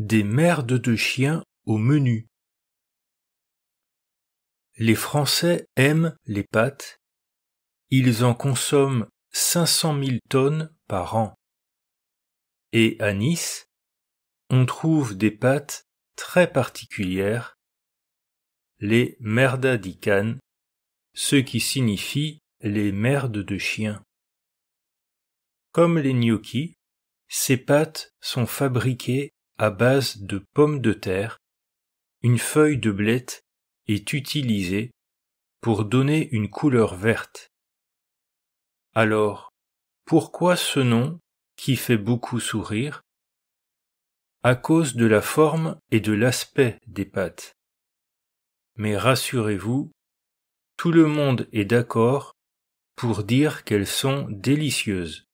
Des merdes de chiens au menu. Les Français aiment les pâtes. Ils en consomment 500 000 tonnes par an. Et à Nice, on trouve des pâtes très particulières, les merda ce qui signifie les merdes de chiens. Comme les gnocchis, ces pâtes sont fabriquées à base de pommes de terre, une feuille de blette est utilisée pour donner une couleur verte. Alors, pourquoi ce nom qui fait beaucoup sourire À cause de la forme et de l'aspect des pâtes. Mais rassurez-vous, tout le monde est d'accord pour dire qu'elles sont délicieuses.